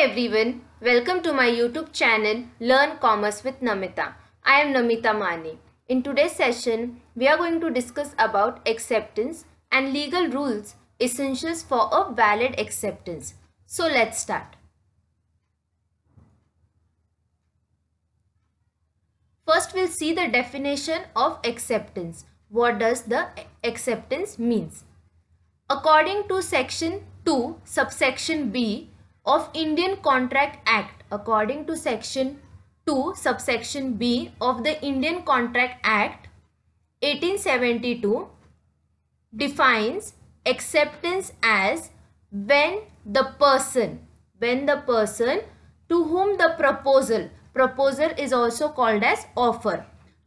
Hi everyone, welcome to my YouTube channel Learn Commerce with Namita. I am Namita Mani. In today's session, we are going to discuss about acceptance and legal rules essentials for a valid acceptance. So let's start. First we'll see the definition of acceptance. What does the acceptance means? According to section 2 subsection B of Indian Contract Act according to section 2 subsection B of the Indian Contract Act 1872 defines acceptance as when the person when the person to whom the proposal proposal is also called as offer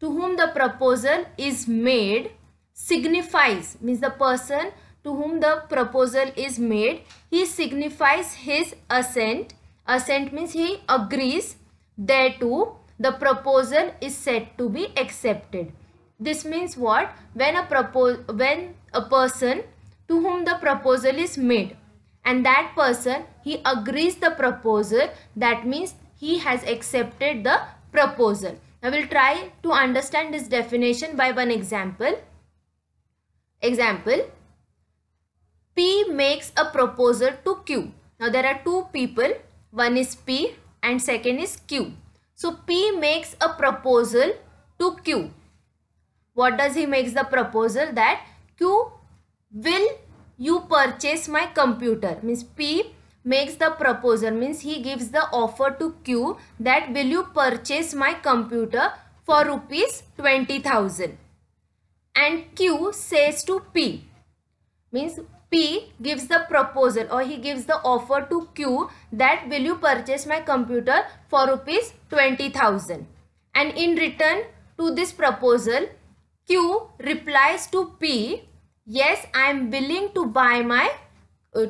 to whom the proposal is made signifies means the person to whom the proposal is made he signifies his assent. Assent means he agrees thereto the proposal is said to be accepted. This means what? When a propose when a person to whom the proposal is made and that person he agrees the proposal that means he has accepted the proposal. I will try to understand this definition by one example. Example P makes a proposal to Q. Now there are two people. One is P and second is Q. So P makes a proposal to Q. What does he makes the proposal that Q will you purchase my computer means P makes the proposal means he gives the offer to Q that will you purchase my computer for rupees 20,000 and Q says to P means P gives the proposal or he gives the offer to Q that will you purchase my computer for rupees 20,000 and in return to this proposal Q replies to P yes I am willing to buy my uh,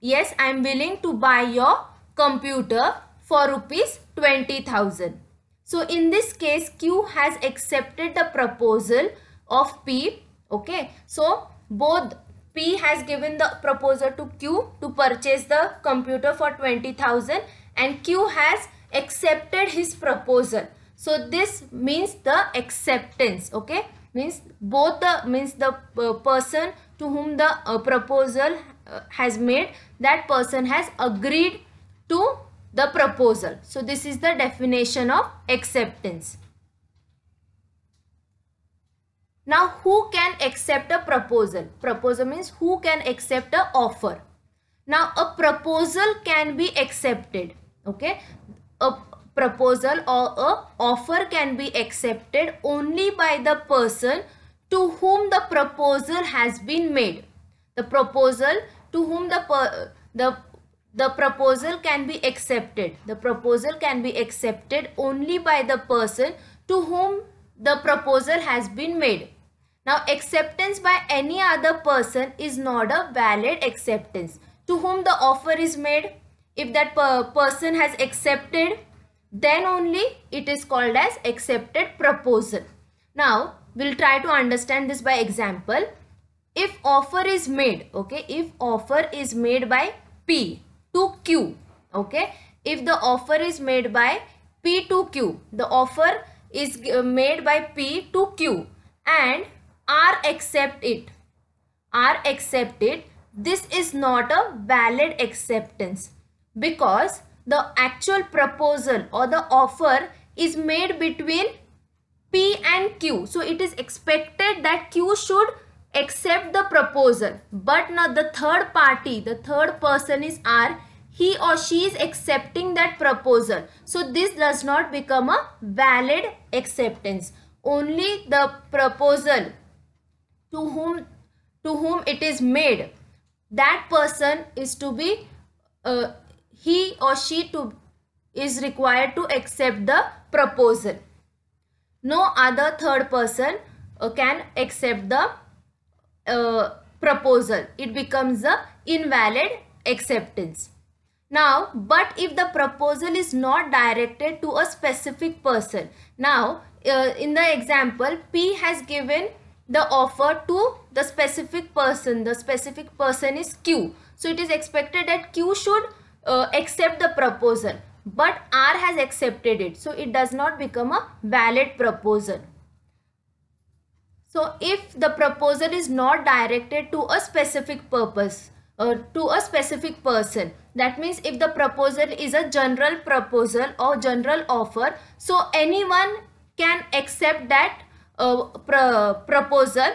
yes I am willing to buy your computer for rupees 20,000. So in this case Q has accepted the proposal of P okay so both P has given the proposal to Q to purchase the computer for 20,000 and Q has accepted his proposal. So this means the acceptance, okay? Means both the, means the uh, person to whom the uh, proposal uh, has made, that person has agreed to the proposal. So this is the definition of acceptance. Now who can accept a proposal? Proposal means who can accept an offer. Now a proposal can be accepted. Okay. A proposal or a offer can be accepted only by the person to whom the proposal has been made. The proposal to whom the, the the proposal can be accepted. The proposal can be accepted only by the person to whom the proposal has been made. Now acceptance by any other person is not a valid acceptance. To whom the offer is made, if that per person has accepted, then only it is called as accepted proposal. Now we'll try to understand this by example. If offer is made, okay, if offer is made by P to Q, okay, if the offer is made by P to Q, the offer is uh, made by P to Q and are accepted are accepted this is not a valid acceptance because the actual proposal or the offer is made between P and Q. So it is expected that Q should accept the proposal but now the third party the third person is R he or she is accepting that proposal. So this does not become a valid acceptance. Only the proposal to whom to whom it is made that person is to be uh, he or she to is required to accept the proposal no other third person uh, can accept the uh, proposal it becomes a invalid acceptance now but if the proposal is not directed to a specific person now uh, in the example p has given the offer to the specific person. The specific person is Q. So it is expected that Q should uh, accept the proposal. But R has accepted it. So it does not become a valid proposal. So if the proposal is not directed to a specific purpose or uh, to a specific person, that means if the proposal is a general proposal or general offer, so anyone can accept that uh, proposal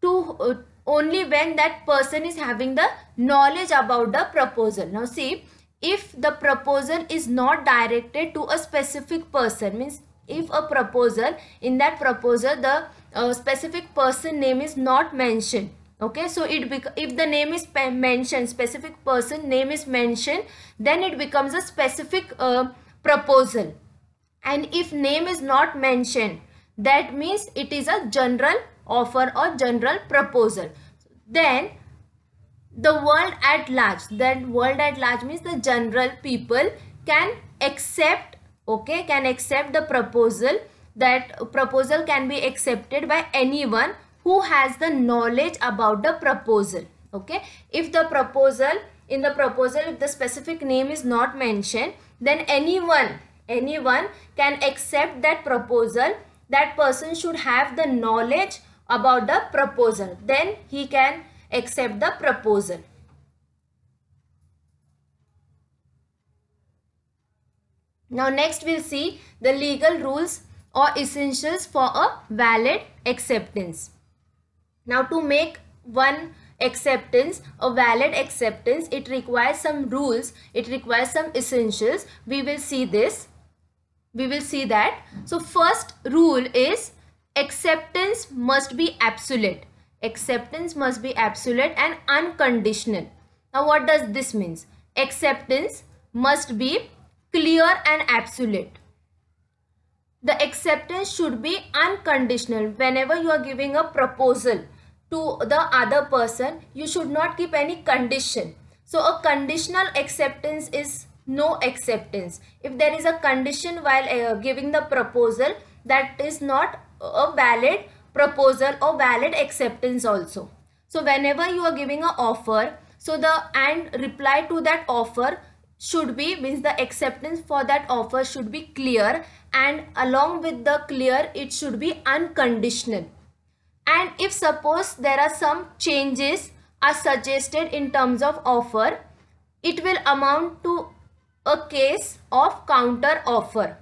to uh, only when that person is having the knowledge about the proposal. Now see, if the proposal is not directed to a specific person, means if a proposal, in that proposal the uh, specific person name is not mentioned. Okay, so it if the name is mentioned, specific person name is mentioned, then it becomes a specific uh, proposal. And if name is not mentioned, that means it is a general offer or general proposal. Then the world at large, Then world at large means the general people can accept, okay, can accept the proposal. That proposal can be accepted by anyone who has the knowledge about the proposal okay if the proposal in the proposal if the specific name is not mentioned then anyone anyone can accept that proposal that person should have the knowledge about the proposal. Then he can accept the proposal. Now next we'll see the legal rules or essentials for a valid acceptance. Now to make one acceptance a valid acceptance it requires some rules it requires some essentials we will see this we will see that. So first rule is acceptance must be absolute. Acceptance must be absolute and unconditional. Now what does this means? Acceptance must be clear and absolute. The acceptance should be unconditional. Whenever you are giving a proposal to the other person, you should not keep any condition. So a conditional acceptance is no acceptance if there is a condition while uh, giving the proposal that is not a valid proposal or valid acceptance also so whenever you are giving an offer so the and reply to that offer should be means the acceptance for that offer should be clear and along with the clear it should be unconditional and if suppose there are some changes are suggested in terms of offer it will amount to a case of counter offer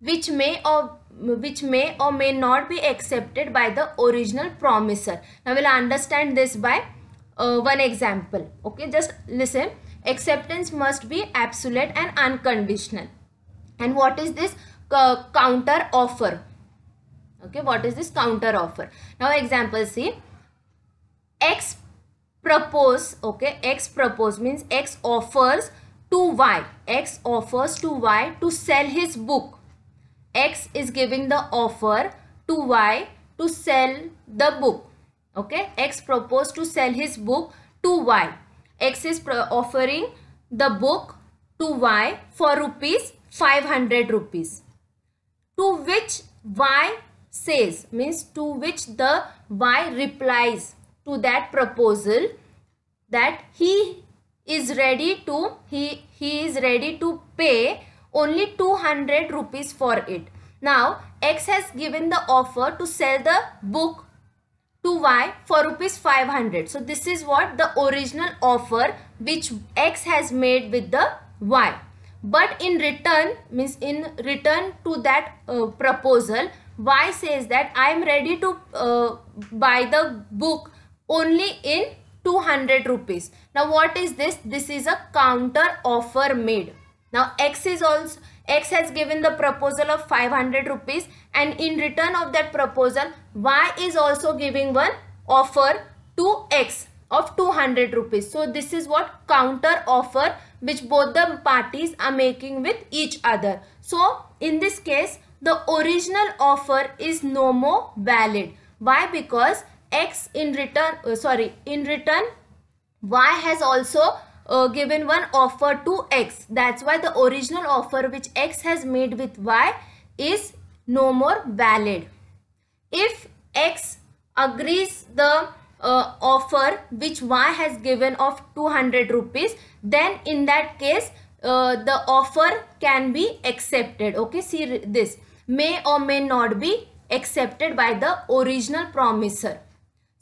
which may or which may or may not be accepted by the original promiser now we'll understand this by uh, one example okay just listen acceptance must be absolute and unconditional and what is this uh, counter offer okay what is this counter offer now example see x propose okay x propose means x offers to Y. X offers to Y to sell his book. X is giving the offer to Y to sell the book. Okay. X proposed to sell his book to Y. X is offering the book to Y for rupees 500 rupees. To which Y says means to which the Y replies to that proposal that he is ready to he he is ready to pay only 200 rupees for it now x has given the offer to sell the book to y for rupees 500 so this is what the original offer which x has made with the y but in return means in return to that uh, proposal y says that i am ready to uh, buy the book only in 200 rupees. Now what is this? This is a counter offer made. Now X is also X has given the proposal of 500 rupees and in return of that proposal Y is also giving one offer to X of 200 rupees. So this is what counter offer which both the parties are making with each other. So in this case the original offer is no more valid. Why? Because x in return uh, sorry in return y has also uh, given one offer to x that's why the original offer which x has made with y is no more valid if x agrees the uh, offer which y has given of 200 rupees then in that case uh, the offer can be accepted okay see this may or may not be accepted by the original promiser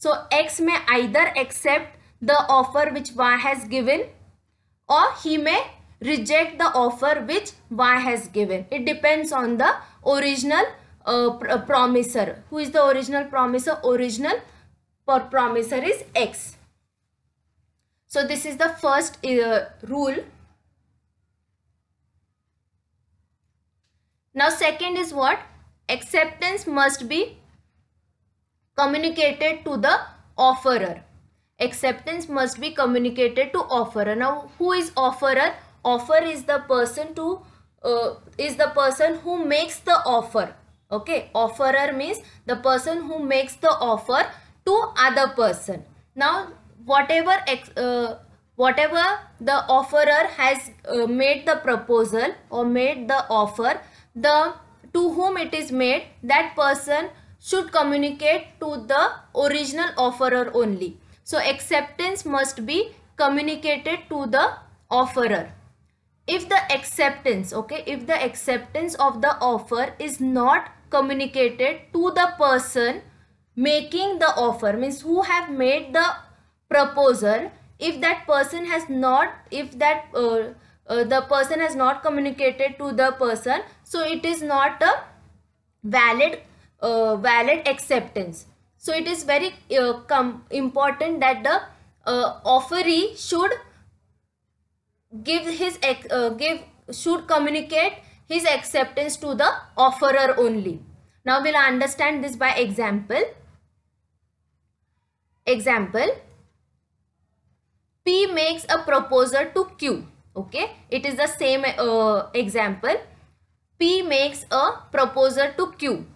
so X may either accept the offer which Y has given or he may reject the offer which Y has given. It depends on the original uh, pr uh, promiser. Who is the original promiser? Original per promiser is X. So this is the first uh, rule. Now second is what? Acceptance must be communicated to the offerer. Acceptance must be communicated to offerer. Now, who is offerer? Offer is the person to uh, is the person who makes the offer. Okay, offerer means the person who makes the offer to other person. Now, whatever uh, whatever the offerer has uh, made the proposal or made the offer, the to whom it is made, that person should communicate to the original offerer only. So acceptance must be communicated to the offerer. If the acceptance, okay, if the acceptance of the offer is not communicated to the person making the offer, means who have made the proposal, if that person has not, if that uh, uh, the person has not communicated to the person, so it is not a valid uh, valid acceptance. So it is very uh, important that the uh, offeree should give his uh, give should communicate his acceptance to the offerer only. Now we'll understand this by example. Example P makes a proposal to Q. Okay, it is the same uh, example. P makes a proposal to Q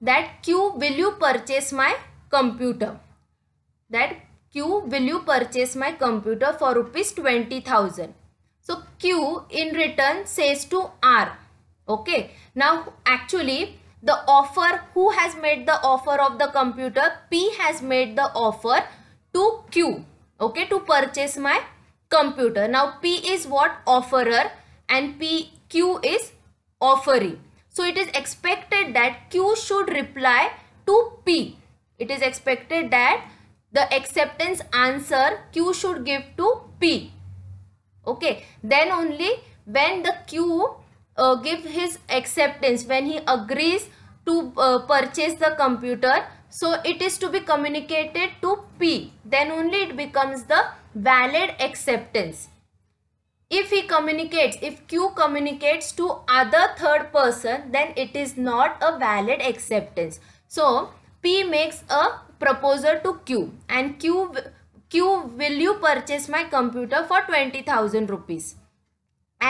that Q will you purchase my computer? That Q will you purchase my computer for rupees 20,000. So Q in return says to R. Okay. Now actually the offer, who has made the offer of the computer? P has made the offer to Q. Okay. To purchase my computer. Now P is what? Offerer and P, Q is offering. So it is expected that Q should reply to P. It is expected that the acceptance answer Q should give to P. Okay. Then only when the Q uh, give his acceptance, when he agrees to uh, purchase the computer, so it is to be communicated to P. Then only it becomes the valid acceptance if he communicates if q communicates to other third person then it is not a valid acceptance so p makes a proposal to q and q q will you purchase my computer for 20000 rupees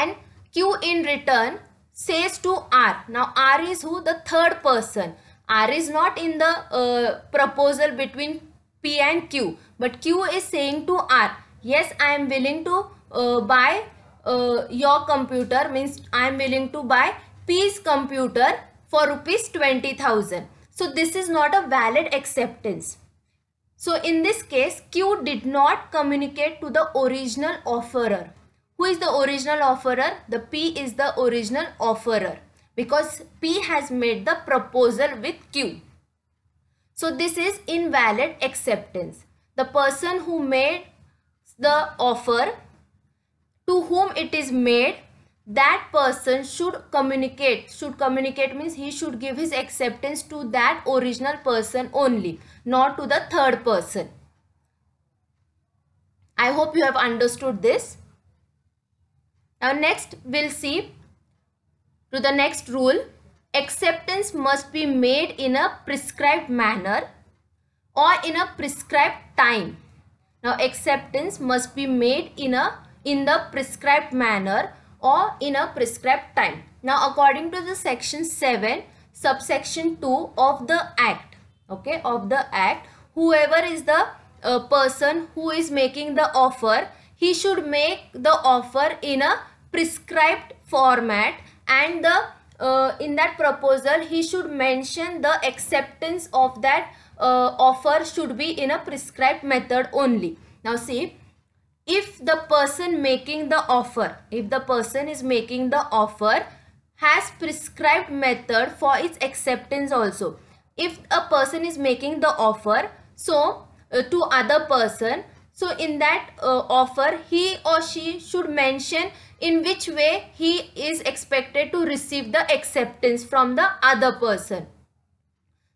and q in return says to r now r is who the third person r is not in the uh, proposal between p and q but q is saying to r yes i am willing to uh, buy uh, your computer means I am willing to buy P's computer for rupees 20,000. So this is not a valid acceptance. So in this case Q did not communicate to the original offerer. Who is the original offerer? The P is the original offerer because P has made the proposal with Q. So this is invalid acceptance. The person who made the offer to whom it is made that person should communicate should communicate means he should give his acceptance to that original person only not to the third person i hope you have understood this now next we'll see to the next rule acceptance must be made in a prescribed manner or in a prescribed time now acceptance must be made in a in the prescribed manner or in a prescribed time. Now according to the section 7 subsection 2 of the act okay of the act whoever is the uh, person who is making the offer he should make the offer in a prescribed format and the uh, in that proposal he should mention the acceptance of that uh, offer should be in a prescribed method only now see if the person making the offer, if the person is making the offer has prescribed method for its acceptance also. If a person is making the offer, so uh, to other person, so in that uh, offer, he or she should mention in which way he is expected to receive the acceptance from the other person.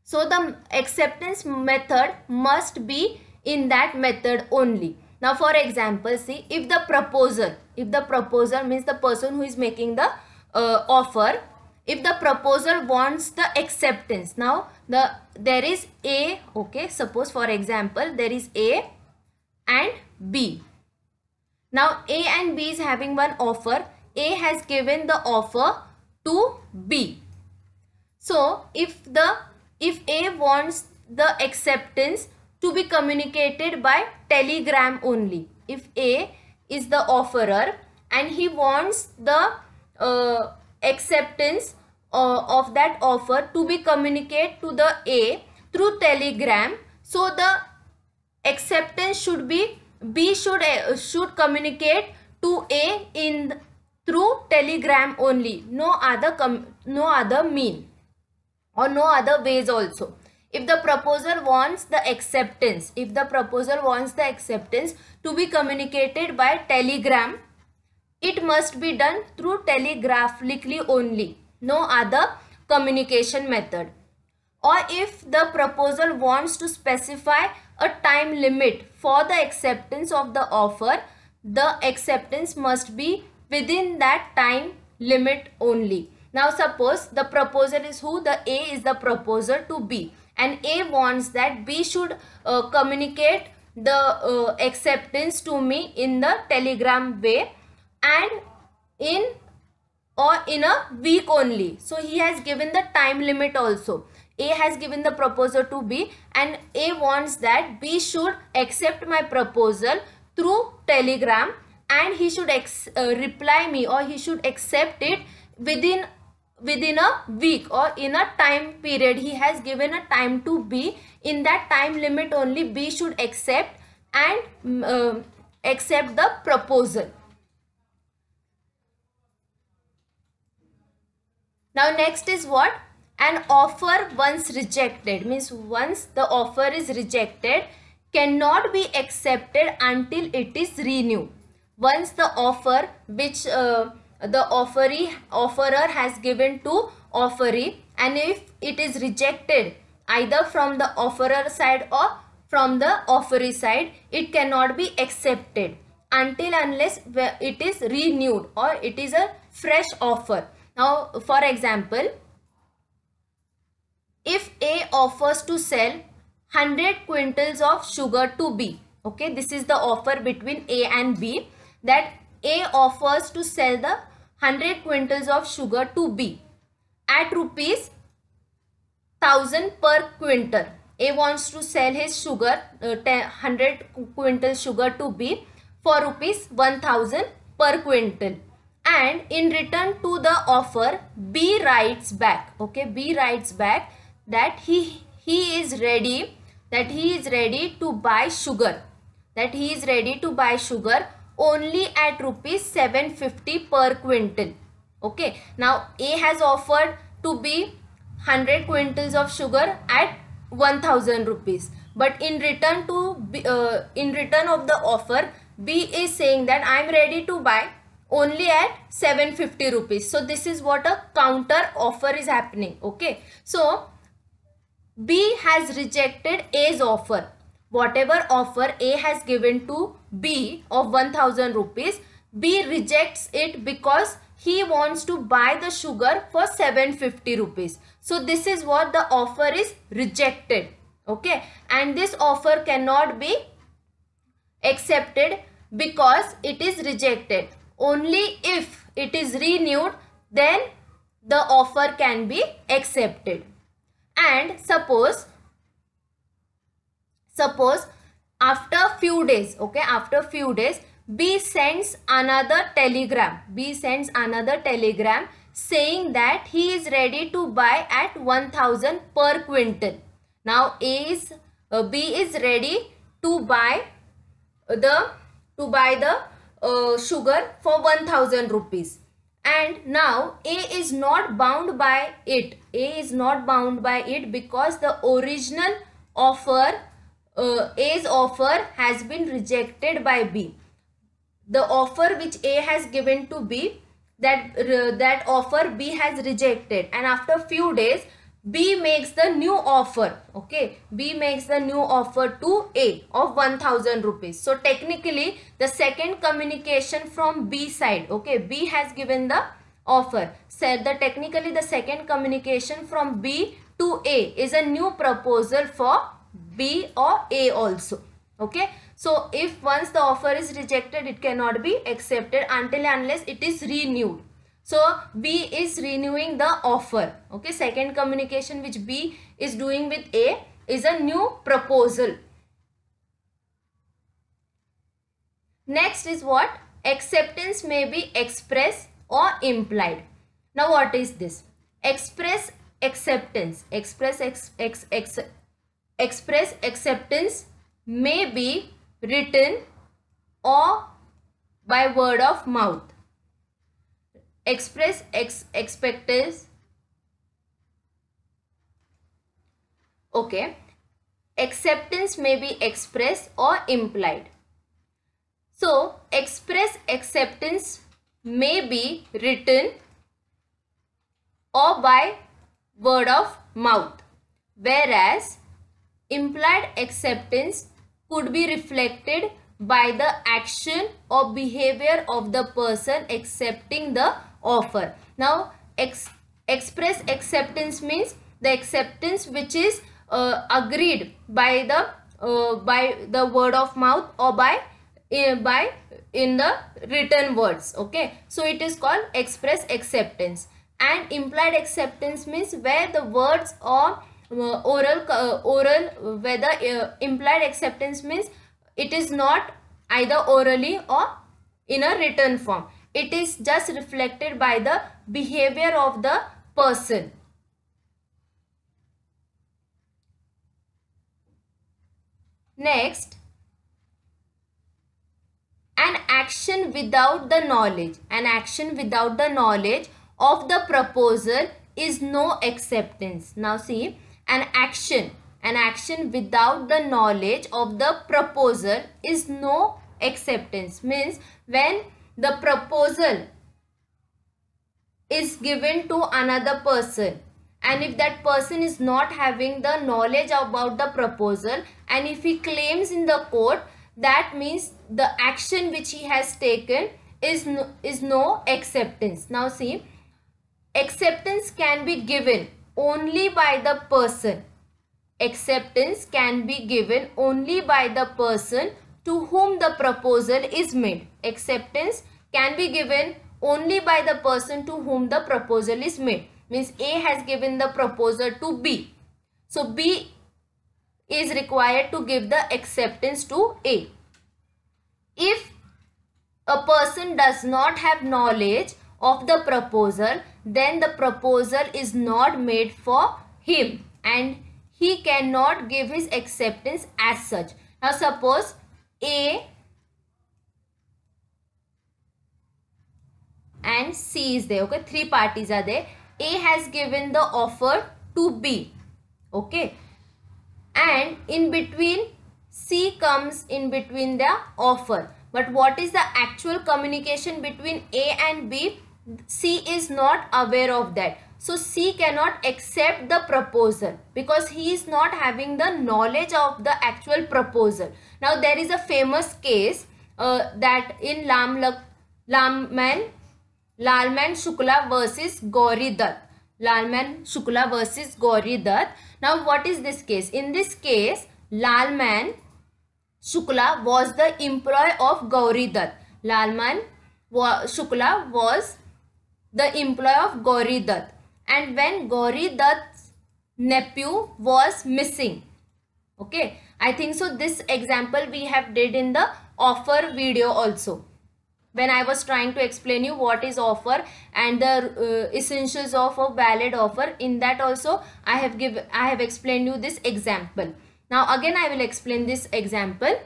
So the acceptance method must be in that method only. Now for example, see if the proposer, if the proposer means the person who is making the uh, offer, if the proposer wants the acceptance. Now the there is A, okay, suppose for example, there is A and B. Now A and B is having one offer. A has given the offer to B. So if the if A wants the acceptance to be communicated by telegram only. If A is the offerer and he wants the uh, acceptance uh, of that offer to be communicated to the A through telegram. So the acceptance should be B should uh, should communicate to A in through telegram only. No other com no other mean or no other ways also if the proposer wants the acceptance if the proposer wants the acceptance to be communicated by telegram it must be done through telegraphically only no other communication method or if the proposal wants to specify a time limit for the acceptance of the offer the acceptance must be within that time limit only now suppose the proposer is who the a is the proposer to b and A wants that B should uh, communicate the uh, acceptance to me in the telegram way and in or in a week only. So he has given the time limit also. A has given the proposal to B and A wants that B should accept my proposal through telegram and he should uh, reply me or he should accept it within within a week or in a time period he has given a time to b in that time limit only b should accept and uh, accept the proposal now next is what an offer once rejected means once the offer is rejected cannot be accepted until it is renewed once the offer which uh, the offeree, offerer has given to offeree and if it is rejected either from the offerer side or from the offeree side, it cannot be accepted until unless it is renewed or it is a fresh offer. Now, for example, if A offers to sell 100 quintals of sugar to B, okay, this is the offer between A and B that A offers to sell the 100 quintals of sugar to B at rupees 1000 per quintal. A wants to sell his sugar uh, 100 quintal sugar to B for rupees 1000 per quintal and in return to the offer B writes back okay B writes back that he he is ready that he is ready to buy sugar that he is ready to buy sugar only at rupees 750 per quintal okay now a has offered to be 100 quintals of sugar at 1000 rupees but in return to uh, in return of the offer b is saying that i am ready to buy only at 750 rupees so this is what a counter offer is happening okay so b has rejected a's offer whatever offer A has given to B of 1000 rupees, B rejects it because he wants to buy the sugar for 750 rupees. So this is what the offer is rejected. Okay. And this offer cannot be accepted because it is rejected. Only if it is renewed then the offer can be accepted. And suppose Suppose after few days, okay, after few days, B sends another telegram. B sends another telegram saying that he is ready to buy at 1000 per quintal. Now A is, uh, B is ready to buy the, to buy the uh, sugar for 1000 rupees and now A is not bound by it. A is not bound by it because the original offer uh, A's offer has been rejected by B. The offer which A has given to B, that, uh, that offer B has rejected. And after few days, B makes the new offer. Okay. B makes the new offer to A of 1000 rupees. So technically the second communication from B side. Okay. B has given the offer. Said so the technically the second communication from B to A is a new proposal for B or A also. Okay. So if once the offer is rejected, it cannot be accepted until unless it is renewed. So B is renewing the offer. Okay. Second communication which B is doing with A is a new proposal. Next is what? Acceptance may be expressed or implied. Now what is this? Express acceptance. Express ex, ex, ex, express acceptance may be written or by word of mouth. Express ex expectance. Okay. Acceptance may be expressed or implied. So, express acceptance may be written or by word of mouth. Whereas, Implied acceptance could be reflected by the action or behavior of the person accepting the offer. Now, ex express acceptance means the acceptance which is uh, agreed by the uh, by the word of mouth or by uh, by in the written words okay so it is called express acceptance and implied acceptance means where the words or oral uh, oral whether uh, implied acceptance means it is not either orally or in a written form it is just reflected by the behavior of the person next an action without the knowledge an action without the knowledge of the proposal is no acceptance now see an action, an action without the knowledge of the proposal is no acceptance. Means when the proposal is given to another person and if that person is not having the knowledge about the proposal and if he claims in the court that means the action which he has taken is no, is no acceptance now see acceptance can be given only by the person. Acceptance can be given only by the person to whom the proposal is made. Acceptance can be given only by the person to whom the proposal is made. Means A has given the proposal to B. So B is required to give the acceptance to A. If a person does not have knowledge of the proposal, then the proposal is not made for him and he cannot give his acceptance as such. Now suppose A and C is there. Okay, three parties are there. A has given the offer to B. Okay, and in between C comes in between the offer. But what is the actual communication between A and B? C is not aware of that. So C cannot accept the proposal because he is not having the knowledge of the actual proposal. Now there is a famous case uh, that in Lam Lalman Shukla versus Gauri Dutt. Lalman Shukla versus Gauri Dutt. Now what is this case? In this case Lalman Shukla was the employee of Gauri Dutt. Lalman Shukla was the employee of Gauri Dutt. And when Gauri Dutt's nephew was missing. Okay. I think so this example we have did in the offer video also. When I was trying to explain you what is offer and the uh, essentials of a valid offer in that also I have give I have explained you this example. Now again I will explain this example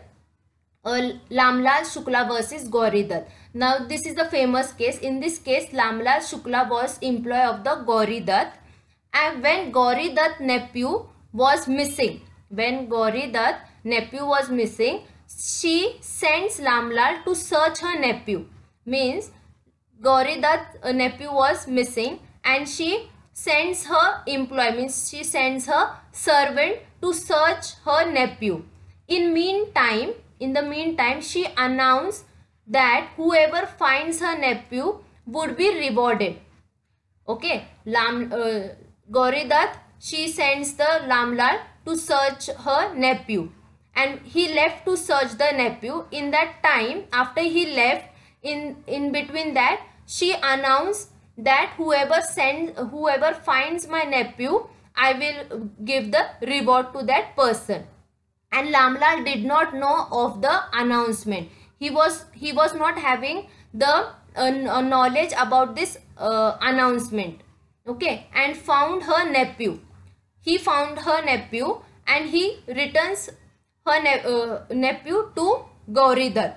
uh, Lamlal Shukla versus Goridat. Now this is the famous case. In this case, Lamlal Shukla was employee of the Goridat, And when Goridat nephew was missing, when Goridat nephew was missing, she sends Lamlal to search her nephew. Means Goridat nephew was missing and she sends her employee, means she sends her servant to search her nephew. In meantime, in the meantime, she announced that whoever finds her nephew would be rewarded. Okay, Lam, uh, Gauridat, she sends the Lamlal to search her nephew and he left to search the nephew. In that time, after he left, in, in between that, she announced that whoever sends, whoever finds my nephew, I will give the reward to that person and Lamlal did not know of the announcement. He was he was not having the uh, uh, knowledge about this uh, announcement. Okay, and found her nephew. He found her nephew and he returns her ne uh, nephew to Gauridat.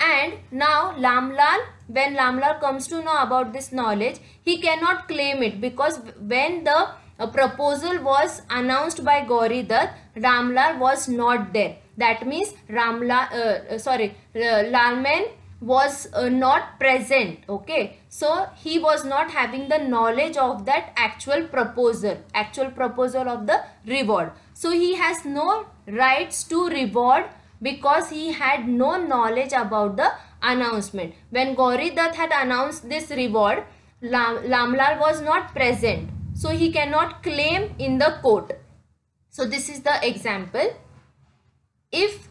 And now Lamlal, when Lamlal comes to know about this knowledge, he cannot claim it because when the a proposal was announced by Gauri that Ramlal was not there. That means Ramla, uh, uh sorry, uh, Lalman was uh, not present. Okay. So he was not having the knowledge of that actual proposal, actual proposal of the reward. So he has no rights to reward because he had no knowledge about the announcement. When Gauri Dutt had announced this reward, Lam Lamlal was not present. So he cannot claim in the court. So this is the example. If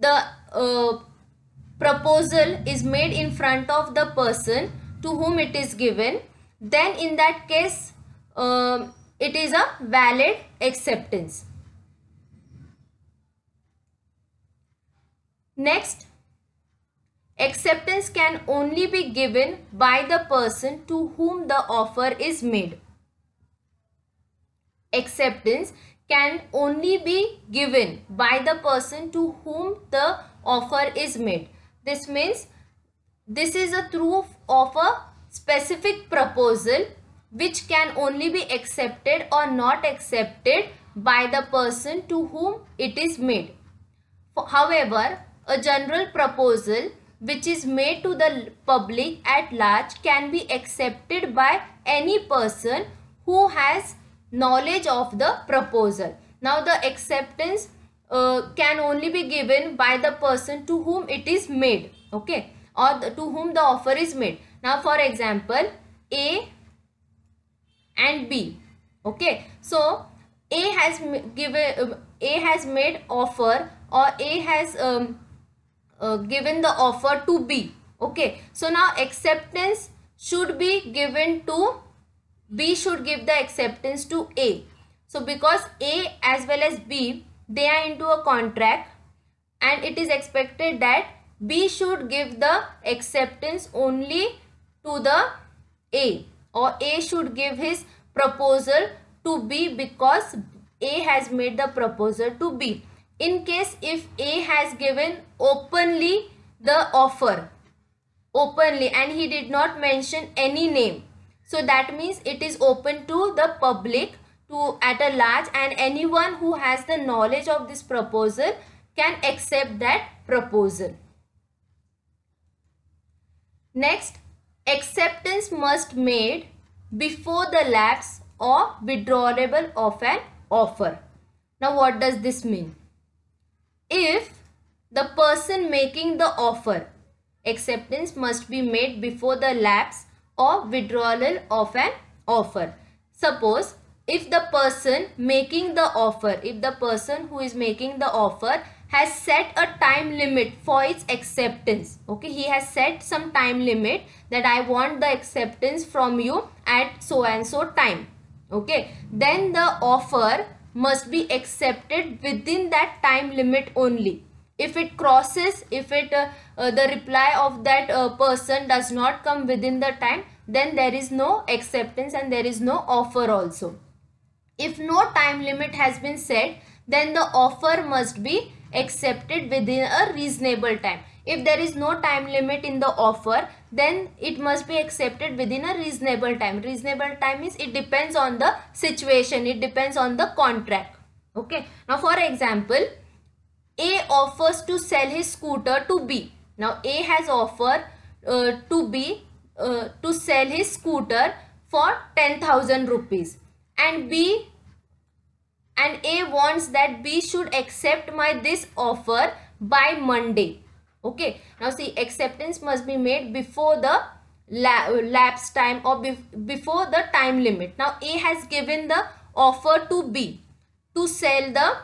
the uh, proposal is made in front of the person to whom it is given, then in that case, um, it is a valid acceptance. Next, acceptance can only be given by the person to whom the offer is made acceptance can only be given by the person to whom the offer is made. This means this is a proof of a specific proposal which can only be accepted or not accepted by the person to whom it is made. However, a general proposal which is made to the public at large can be accepted by any person who has knowledge of the proposal. Now the acceptance uh, can only be given by the person to whom it is made okay or the, to whom the offer is made. Now for example A and B okay so A has given uh, A has made offer or A has um, uh, given the offer to B okay so now acceptance should be given to B should give the acceptance to A. So because A as well as B, they are into a contract and it is expected that B should give the acceptance only to the A or A should give his proposal to B because A has made the proposal to B. In case if A has given openly the offer, openly and he did not mention any name so that means it is open to the public to at a large and anyone who has the knowledge of this proposal can accept that proposal. Next, acceptance must made before the lapse or withdrawal of an offer. Now what does this mean? If the person making the offer acceptance must be made before the lapse or withdrawal of an offer. Suppose if the person making the offer, if the person who is making the offer has set a time limit for its acceptance. Okay, he has set some time limit that I want the acceptance from you at so and so time. Okay, then the offer must be accepted within that time limit only if it crosses if it uh, uh, the reply of that uh, person does not come within the time then there is no acceptance and there is no offer also if no time limit has been set then the offer must be accepted within a reasonable time if there is no time limit in the offer then it must be accepted within a reasonable time reasonable time is it depends on the situation it depends on the contract okay now for example a offers to sell his scooter to B. Now A has offered uh, to B uh, to sell his scooter for 10,000 rupees and B and A wants that B should accept my this offer by Monday. Okay. Now see acceptance must be made before the la lapse time or be before the time limit. Now A has given the offer to B to sell the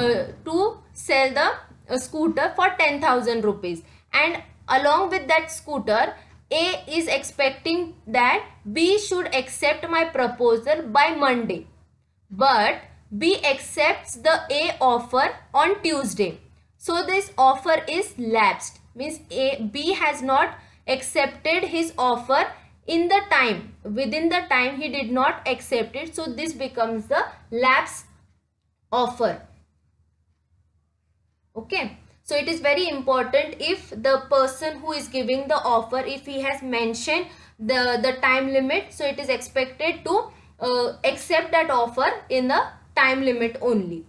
uh, to sell the uh, scooter for 10,000 rupees and along with that scooter A is expecting that B should accept my proposal by Monday but B accepts the A offer on Tuesday. So this offer is lapsed means A, B has not accepted his offer in the time within the time he did not accept it so this becomes the lapse offer okay so it is very important if the person who is giving the offer if he has mentioned the the time limit so it is expected to uh, accept that offer in the time limit only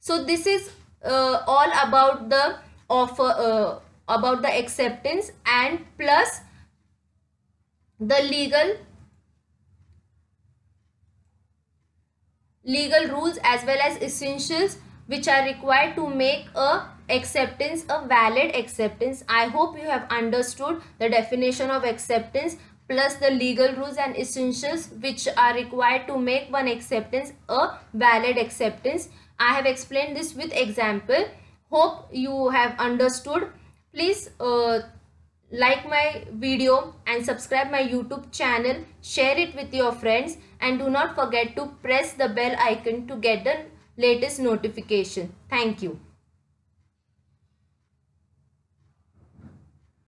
so this is uh, all about the offer uh, about the acceptance and plus the legal legal rules as well as essentials which are required to make a acceptance a valid acceptance. I hope you have understood the definition of acceptance plus the legal rules and essentials which are required to make one acceptance a valid acceptance. I have explained this with example. Hope you have understood. Please uh, like my video and subscribe my YouTube channel. Share it with your friends and do not forget to press the bell icon to get the latest notification. Thank you.